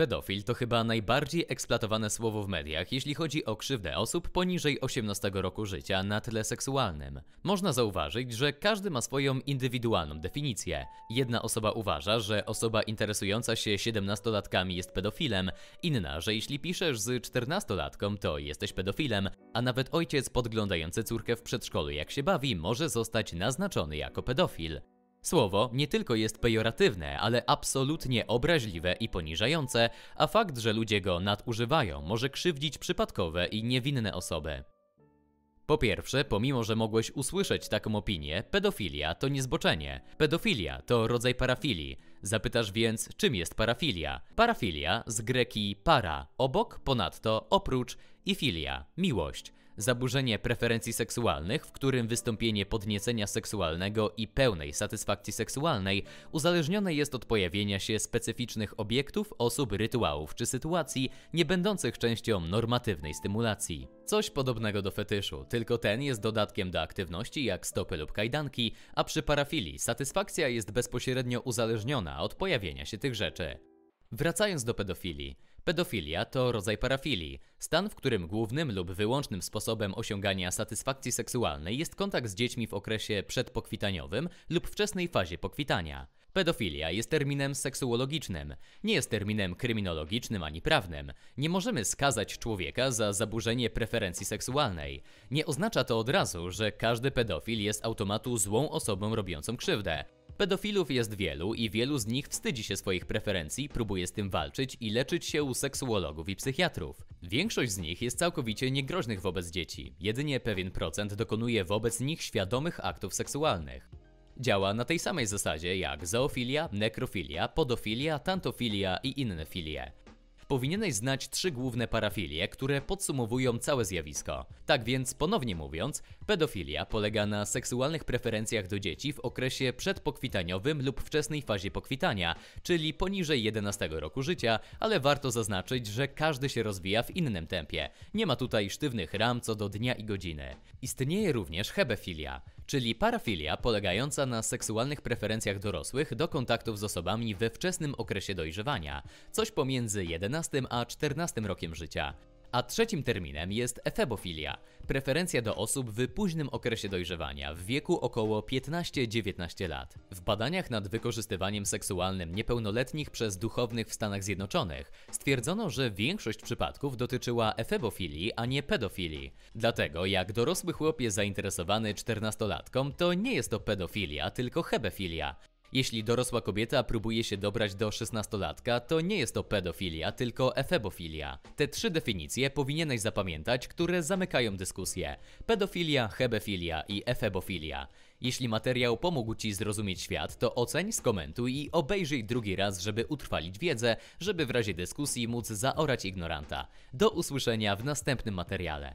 Pedofil to chyba najbardziej eksploatowane słowo w mediach, jeśli chodzi o krzywdę osób poniżej 18 roku życia na tle seksualnym. Można zauważyć, że każdy ma swoją indywidualną definicję. Jedna osoba uważa, że osoba interesująca się 17-latkami jest pedofilem, inna, że jeśli piszesz z 14-latką, to jesteś pedofilem, a nawet ojciec podglądający córkę w przedszkolu jak się bawi może zostać naznaczony jako pedofil. Słowo nie tylko jest pejoratywne, ale absolutnie obraźliwe i poniżające, a fakt, że ludzie go nadużywają, może krzywdzić przypadkowe i niewinne osoby. Po pierwsze, pomimo że mogłeś usłyszeć taką opinię, pedofilia to niezboczenie. Pedofilia to rodzaj parafilii. Zapytasz więc, czym jest parafilia? Parafilia z greki para, obok, ponadto, oprócz i filia, miłość zaburzenie preferencji seksualnych, w którym wystąpienie podniecenia seksualnego i pełnej satysfakcji seksualnej uzależnione jest od pojawienia się specyficznych obiektów, osób, rytuałów czy sytuacji nie będących częścią normatywnej stymulacji. Coś podobnego do fetyszu, tylko ten jest dodatkiem do aktywności jak stopy lub kajdanki, a przy parafilii satysfakcja jest bezpośrednio uzależniona od pojawienia się tych rzeczy. Wracając do pedofilii. Pedofilia to rodzaj parafilii, stan, w którym głównym lub wyłącznym sposobem osiągania satysfakcji seksualnej jest kontakt z dziećmi w okresie przedpokwitaniowym lub wczesnej fazie pokwitania. Pedofilia jest terminem seksuologicznym, nie jest terminem kryminologicznym ani prawnym. Nie możemy skazać człowieka za zaburzenie preferencji seksualnej. Nie oznacza to od razu, że każdy pedofil jest automatu złą osobą robiącą krzywdę. Pedofilów jest wielu i wielu z nich wstydzi się swoich preferencji, próbuje z tym walczyć i leczyć się u seksuologów i psychiatrów. Większość z nich jest całkowicie niegroźnych wobec dzieci, jedynie pewien procent dokonuje wobec nich świadomych aktów seksualnych. Działa na tej samej zasadzie jak zoofilia, nekrofilia, podofilia, tantofilia i inne filie powinieneś znać trzy główne parafilie, które podsumowują całe zjawisko. Tak więc, ponownie mówiąc, pedofilia polega na seksualnych preferencjach do dzieci w okresie przedpokwitaniowym lub wczesnej fazie pokwitania, czyli poniżej 11 roku życia, ale warto zaznaczyć, że każdy się rozwija w innym tempie. Nie ma tutaj sztywnych ram co do dnia i godziny. Istnieje również hebefilia czyli parafilia polegająca na seksualnych preferencjach dorosłych do kontaktów z osobami we wczesnym okresie dojrzewania, coś pomiędzy 11 a 14 rokiem życia. A trzecim terminem jest efebofilia, preferencja do osób w późnym okresie dojrzewania, w wieku około 15-19 lat. W badaniach nad wykorzystywaniem seksualnym niepełnoletnich przez duchownych w Stanach Zjednoczonych stwierdzono, że większość przypadków dotyczyła efebofilii, a nie pedofilii. Dlatego jak dorosły chłop jest zainteresowany czternastolatką, to nie jest to pedofilia, tylko hebefilia. Jeśli dorosła kobieta próbuje się dobrać do 16-latka, to nie jest to pedofilia, tylko efebofilia. Te trzy definicje powinieneś zapamiętać, które zamykają dyskusję. Pedofilia, hebefilia i efebofilia. Jeśli materiał pomógł Ci zrozumieć świat, to oceń, skomentuj i obejrzyj drugi raz, żeby utrwalić wiedzę, żeby w razie dyskusji móc zaorać ignoranta. Do usłyszenia w następnym materiale.